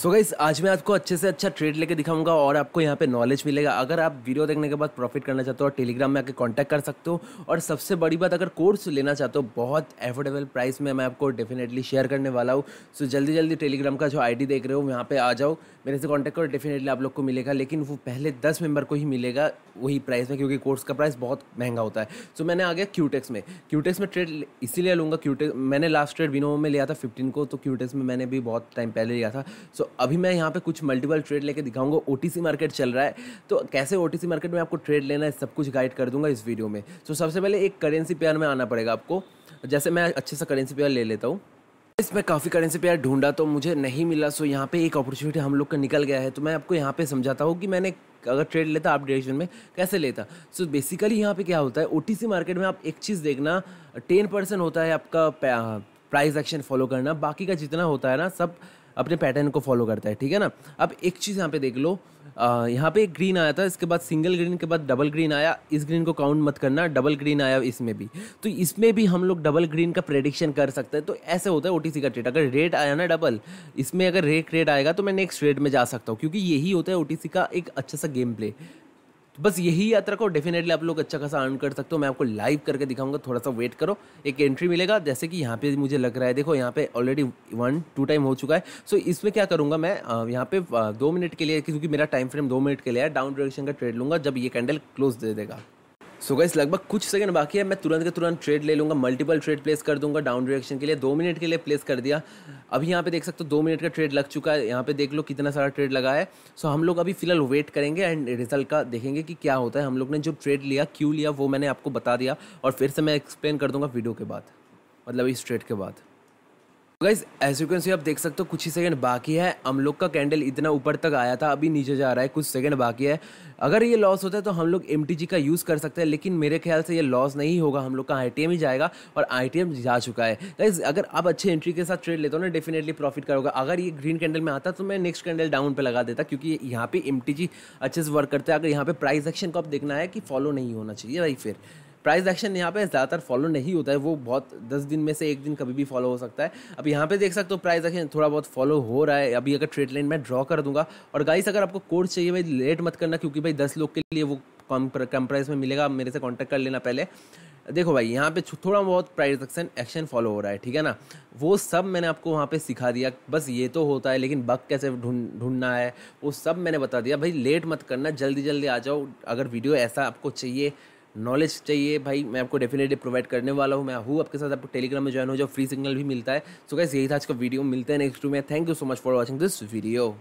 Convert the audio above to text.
सो so guys आज मैं आपको अच्छे से अच्छा ट्रेड लेके दिखाऊंगा और आपको यहाँ पे नॉलेज मिलेगा अगर आप वीडियो देखने के बाद प्रॉफिट करना चाहते हो और टेलीग्राम में आके कांटेक्ट कर सकते हो और सबसे बड़ी बात अगर कोर्स लेना चाहते हो बहुत एफोर्डेबल प्राइस में मैं आपको डेफिनेटली शेयर करने वाला हूँ सो so जल्दी जल्दी टेलीग्राम का जो आई देख रहे हो यहाँ पर आ जाओ मेरे से कॉन्टैक्ट करो डेफिनेटली आप लोग को मिलेगा लेकिन वो पहले दस मेम्बर को ही मिलेगा वही प्राइस में क्योंकि कोर्स का प्राइस बहुत महंगा होता है सो so मैंने आ गया क्यूटेक्स में क्यूटेक्स में ट्रेड इसीलिए लूँगा क्यूटेक्स मैंने लास्ट ट्रेड विनोवो में लिया था फिफ्टीन को तो क्यूटेक्स में मैंने भी बहुत टाइम पहले लिया था सो सो तो अभी मैं यहाँ पे कुछ मल्टीपल ट्रेड लेके दिखाऊंगा ओ मार्केट चल रहा है तो कैसे ओ मार्केट में आपको ट्रेड लेना है सब कुछ गाइड कर दूंगा इस वीडियो में सो तो so, सबसे पहले एक करेंसी पेयर में आना पड़ेगा आपको जैसे मैं अच्छे सा करेंसी पेयर ले लेता हूँ इसमें काफ़ी करेंसी पेयर ढूंढा तो मुझे नहीं मिला सो यहाँ पे एक अपॉर्चुनिटी हम लोग का निकल गया है तो मैं आपको यहाँ पे समझाता हूँ कि मैंने अगर ट्रेड लेता आप डायरेक्शन में कैसे लेता सो बेसिकली यहाँ पे क्या होता है ओ मार्केट में आप एक चीज़ देखना टेन परसेंट होता है आपका प्राइस एक्शन फॉलो करना बाकी का जितना होता है ना सब अपने पैटर्न को फॉलो करता है ठीक है ना अब एक चीज़ यहाँ पे देख लो यहाँ पे एक ग्रीन आया था इसके बाद सिंगल ग्रीन के बाद डबल ग्रीन आया इस ग्रीन को काउंट मत करना डबल ग्रीन आया इसमें भी तो इसमें भी हम लोग डबल ग्रीन का प्रेडिक्शन कर सकते हैं तो ऐसे होता है ओ का ट्रेड अगर रेट आया ना डबल इसमें अगर रेट रेट आएगा तो मैं नेक्स्ट रेट में जा सकता हूँ क्योंकि यही होता है ओ का एक अच्छा सा गेम प्ले तो बस यही यात्रा को डेफिनेटली आप लोग अच्छा खासा अर्न कर सकते हो मैं आपको लाइव करके दिखाऊंगा थोड़ा सा वेट करो एक एंट्री मिलेगा जैसे कि यहाँ पे मुझे लग रहा है देखो यहाँ पे ऑलरेडी वन टू टाइम हो चुका है सो इसमें क्या करूँगा मैं यहाँ पे दो मिनट के लिए क्योंकि मेरा टाइम फ्रेम दो मिनट के लिए है डाउन डायरेक्शन का ट्रेड लूंगा जब ये कैंडल क्लोज दे देगा सो गाइस लगभग कुछ सेकंड बाकी है मैं तुरंत के तुरंत ट्रेड ले लूँगा मल्टीपल ट्रेड प्लेस कर दूंगा डाउन डायरेक्शन के लिए दो मिनट के लिए प्लेस कर दिया अभी यहाँ पे देख सकते हो दो मिनट का ट्रेड लग चुका है यहाँ पे देख लो कितना सारा ट्रेड लगा है सो हम लोग अभी फिलहाल वेट करेंगे एंड रिजल्ट का देखेंगे कि क्या होता है हम लोग ने जो ट्रेड लिया क्यों लिया वो मैंने आपको बता दिया और फिर से मैं एक्सप्लेन कर दूँगा वीडियो के बाद मतलब इस ट्रेड के बाद guys as you can see आप देख सकते हो कुछ ही सेकंड बाकी है हम लोग का कैंडल इतना ऊपर तक आया था अभी नीचे जा रहा है कुछ सेकंड बाकी है अगर ये लॉस होता है तो हम लोग एम का यूज़ कर सकते हैं लेकिन मेरे ख्याल से ये लॉस नहीं होगा हम लोग का आई ही जाएगा और आई जा चुका है गाइज अगर आप अच्छे एंट्री के साथ ट्रेड लेते हो ना डेफिनेटली प्रॉफिट करोगे अगर ये ग्रीन कैंडल में आता तो मैं नेक्स्ट कैंडल डाउन पर लगा देता क्योंकि यहाँ पे एम अच्छे से वर्क करते हैं अगर यहाँ पे प्राइस एक्शन को आप देखना है कि फॉलो नहीं होना चाहिए भाई फिर प्राइस एक्शन यहाँ पे ज़्यादातर फॉलो नहीं होता है वो बहुत दस दिन में से एक दिन कभी भी फॉलो हो सकता है अब यहाँ पे देख सकते हो प्राइस एक्शन थोड़ा बहुत फॉलो हो रहा है अभी अगर ट्रेड लाइन मैं ड्रॉ कर दूंगा और गाइस अगर आपको कोड चाहिए भाई लेट मत करना क्योंकि भाई दस लोग के लिए वो कम कम प्राइस में मिलेगा मेरे से कॉन्टैक्ट कर लेना पहले देखो भाई यहाँ पे थोड़ा बहुत प्राइस एक्शन एक्शन फॉलो हो रहा है ठीक है ना वो सब मैंने आपको वहाँ पे सिखा दिया बस ये तो होता है लेकिन बग कैसे ढूंढ ढूंढना है वो सब मैंने बता दिया भाई लेट मत करना जल्दी जल्दी आ जाओ अगर वीडियो ऐसा आपको चाहिए नॉलेज चाहिए भाई मैं आपको डेफिनेटली प्रोवाइड करने वाला हूँ मैं हूँ आपके साथ आपको टेलीग्राम में ज्वाइन हो जाओ फ्री सिग्नल भी मिलता है सो so गैस यही था आज का वीडियो मिलते हैं नेक्स्ट टू में thank you so much for watching this video